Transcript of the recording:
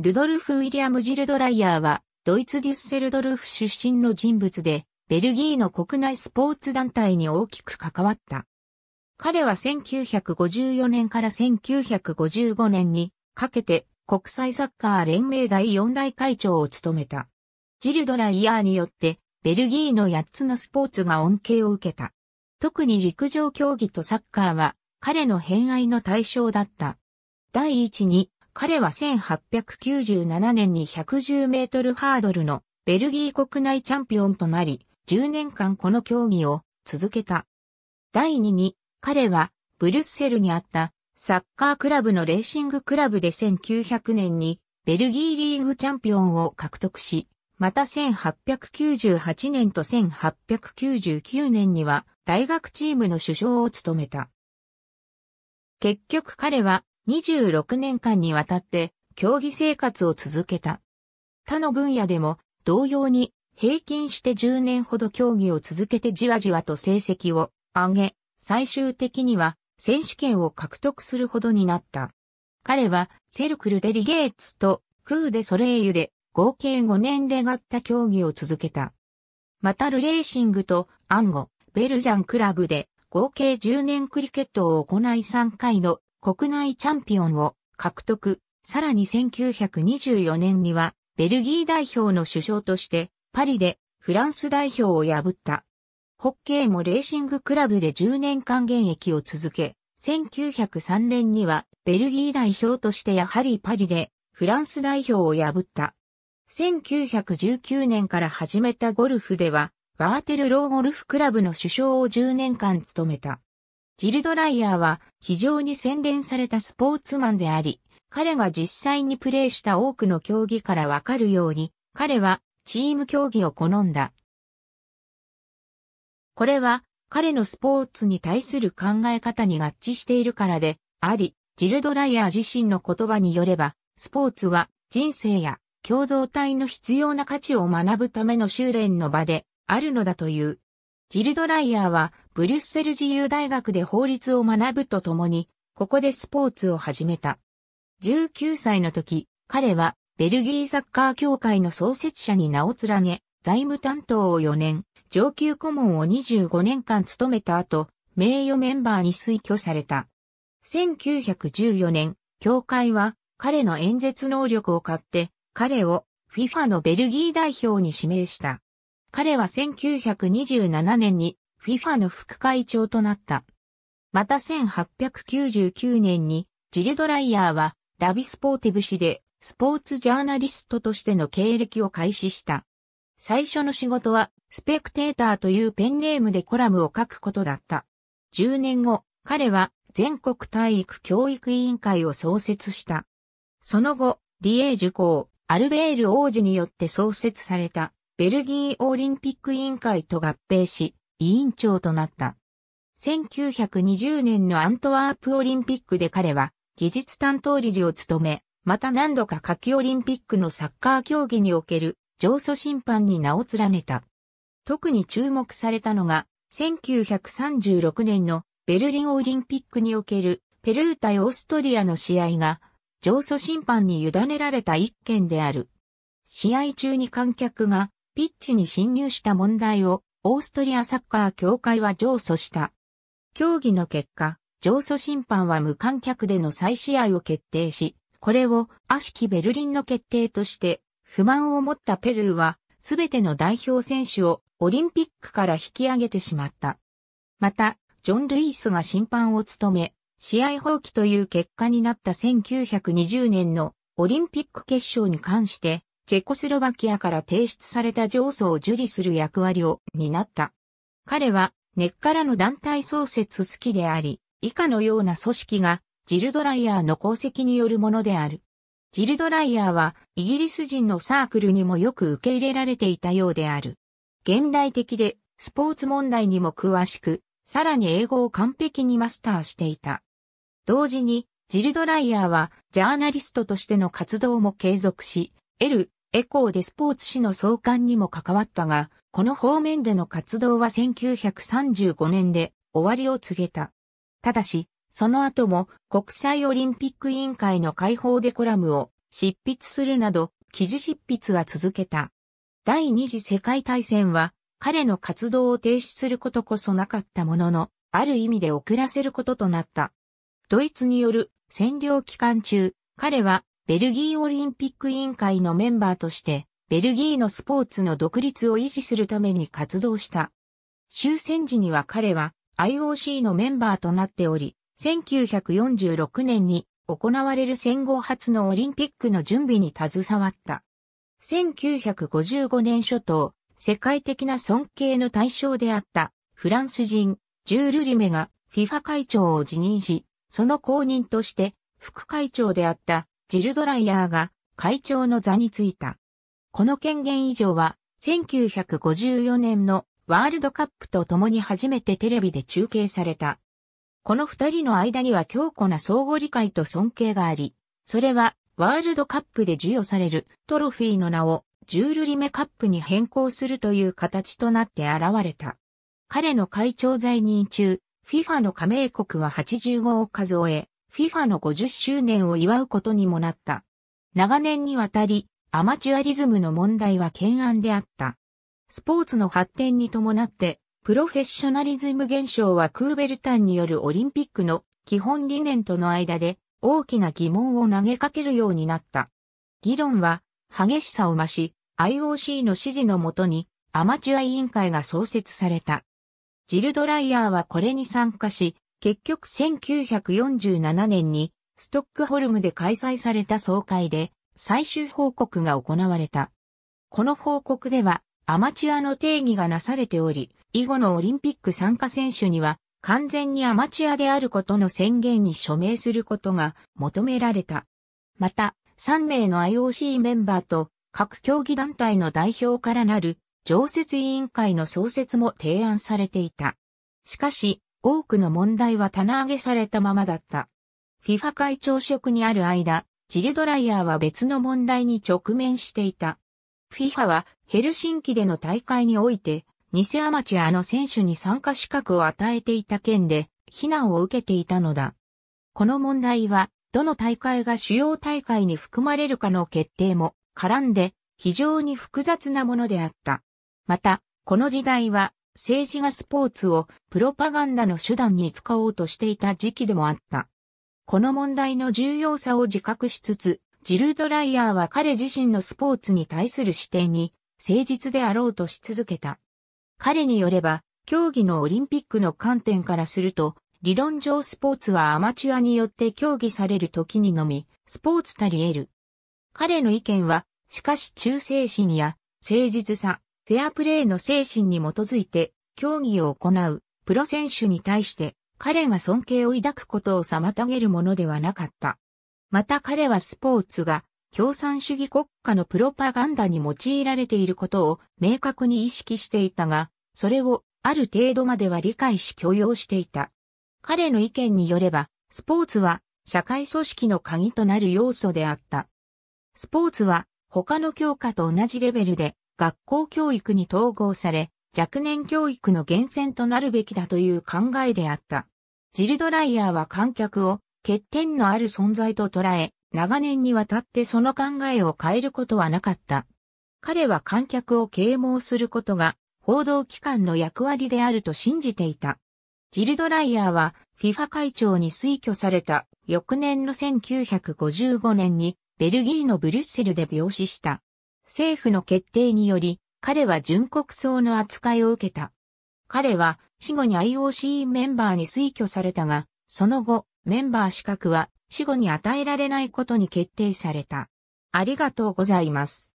ルドルフ・ウィリアム・ジルドライヤーは、ドイツデュッセルドルフ出身の人物で、ベルギーの国内スポーツ団体に大きく関わった。彼は1954年から1955年にかけて国際サッカー連盟第4代会長を務めた。ジルドライヤーによってベルギーの8つのスポーツが恩恵を受けた。特に陸上競技とサッカーは彼の偏愛の対象だった。第1に彼は1897年に110メートルハードルのベルギー国内チャンピオンとなり、10年間この競技を続けた。第2に、彼はブリュッセルにあったサッカークラブのレーシングクラブで1900年にベルギーリーグチャンピオンを獲得し、また1898年と1899年には大学チームの首相を務めた。結局彼は26年間にわたって競技生活を続けた。他の分野でも同様に平均して10年ほど競技を続けてじわじわと成績を上げ、最終的には選手権を獲得するほどになった。彼はセルクル・デ・リゲーツとクーデ・ソレイユで合計5年レガッタ競技を続けた。またルレーシングとアンゴ、ベルジャンクラブで合計10年クリケットを行い3回の国内チャンピオンを獲得。さらに1924年には、ベルギー代表の首相として、パリでフランス代表を破った。ホッケーもレーシングクラブで10年間現役を続け、1903年にはベルギー代表としてやはりパリでフランス代表を破った。1919年から始めたゴルフでは、ワーテルローゴルフクラブの首相を10年間務めた。ジルドライヤーは非常に洗練されたスポーツマンであり、彼が実際にプレーした多くの競技からわかるように、彼はチーム競技を好んだ。これは彼のスポーツに対する考え方に合致しているからで、あり、ジルドライヤー自身の言葉によれば、スポーツは人生や共同体の必要な価値を学ぶための修練の場であるのだという。ジルドライヤーはブリュッセル自由大学で法律を学ぶとともに、ここでスポーツを始めた。19歳の時、彼はベルギーサッカー協会の創設者に名を連ね、財務担当を4年、上級顧問を25年間務めた後、名誉メンバーに推挙された。1914年、協会は彼の演説能力を買って、彼を FIFA のベルギー代表に指名した。彼は1927年に FIFA の副会長となった。また1899年にジルドライヤーはラビスポーティブ誌でスポーツジャーナリストとしての経歴を開始した。最初の仕事はスペクテーターというペンネームでコラムを書くことだった。10年後、彼は全国体育教育委員会を創設した。その後、リエージュ校、アルベール王子によって創設されたベルギーオリンピック委員会と合併し、委員長となった。1920年のアントワープオリンピックで彼は技術担当理事を務め、また何度か夏季オリンピックのサッカー競技における上訴審判に名を連ねた。特に注目されたのが、1936年のベルリンオリンピックにおけるペルー対オーストリアの試合が、上訴審判に委ねられた一件である。試合中に観客がピッチに侵入した問題をオーストリアサッカー協会は上訴した。協議の結果、上訴審判は無観客での再試合を決定し、これを悪しきベルリンの決定として不満を持ったペルーはすべての代表選手をオリンピックから引き上げてしまった。また、ジョン・ルイスが審判を務め、試合放棄という結果になった1920年のオリンピック決勝に関して、チェコスロバキアから提出された上訴を受理する役割を担った。彼は根っからの団体創設好きであり、以下のような組織がジルドライヤーの功績によるものである。ジルドライヤーはイギリス人のサークルにもよく受け入れられていたようである。現代的でスポーツ問題にも詳しく、さらに英語を完璧にマスターしていた。同時に、ジルドライヤーはジャーナリストとしての活動も継続し、エル・エコーでスポーツ誌の創刊にも関わったが、この方面での活動は1935年で終わりを告げた。ただし、その後も国際オリンピック委員会の解放でコラムを執筆するなど、記事執筆は続けた。第二次世界大戦は彼の活動を停止することこそなかったものの、ある意味で遅らせることとなった。ドイツによる占領期間中、彼はベルギーオリンピック委員会のメンバーとして、ベルギーのスポーツの独立を維持するために活動した。終戦時には彼は IOC のメンバーとなっており、1946年に行われる戦後初のオリンピックの準備に携わった。1955年初頭、世界的な尊敬の対象であったフランス人ジュール・リメが FIFA 会長を辞任し、その後任として副会長であったジルドライヤーが会長の座についた。この権限以上は、1954年のワールドカップと共に初めてテレビで中継された。この二人の間には強固な相互理解と尊敬があり、それはワールドカップで授与されるトロフィーの名をジュールリメカップに変更するという形となって現れた。彼の会長在任中、FIFA の加盟国は85を数え、FIFA の50周年を祝うことにもなった。長年にわたり、アマチュアリズムの問題は懸案であった。スポーツの発展に伴って、プロフェッショナリズム現象はクーベルタンによるオリンピックの基本理念との間で大きな疑問を投げかけるようになった。議論は激しさを増し、IOC の指示のもとにアマチュア委員会が創設された。ジルドライヤーはこれに参加し、結局1947年にストックホルムで開催された総会で最終報告が行われた。この報告ではアマチュアの定義がなされており、以後のオリンピック参加選手には完全にアマチュアであることの宣言に署名することが求められた。また、3名の IOC メンバーと各競技団体の代表からなる常設委員会の創設も提案されていた。しかし、多くの問題は棚上げされたままだった。FIFA 会長職にある間、ジルドライヤーは別の問題に直面していた。FIFA はヘルシンキでの大会において、偽アマチュアの選手に参加資格を与えていた件で、非難を受けていたのだ。この問題は、どの大会が主要大会に含まれるかの決定も絡んで、非常に複雑なものであった。また、この時代は、政治がスポーツをプロパガンダの手段に使おうとしていた時期でもあった。この問題の重要さを自覚しつつ、ジルドライヤーは彼自身のスポーツに対する視点に誠実であろうとし続けた。彼によれば、競技のオリンピックの観点からすると、理論上スポーツはアマチュアによって競技される時にのみ、スポーツたり得る。彼の意見は、しかし忠誠心や誠実さ、フェアプレーの精神に基づいて、競技を行う、プロ選手に対して、彼が尊敬を抱くことを妨げるものではなかった。また彼はスポーツが、共産主義国家のプロパガンダに用いられていることを明確に意識していたが、それをある程度までは理解し許容していた。彼の意見によれば、スポーツは社会組織の鍵となる要素であった。スポーツは他の教科と同じレベルで学校教育に統合され、若年教育の源泉となるべきだという考えであった。ジルドライヤーは観客を欠点のある存在と捉え、長年にわたってその考えを変えることはなかった。彼は観客を啓蒙することが報道機関の役割であると信じていた。ジルドライヤーは FIFA 会長に推挙された翌年の1955年にベルギーのブリュッセルで病死した。政府の決定により、彼は純国葬の扱いを受けた。彼は死後に IOC メンバーに推挙されたが、その後、メンバー資格は死後に与えられないことに決定された。ありがとうございます。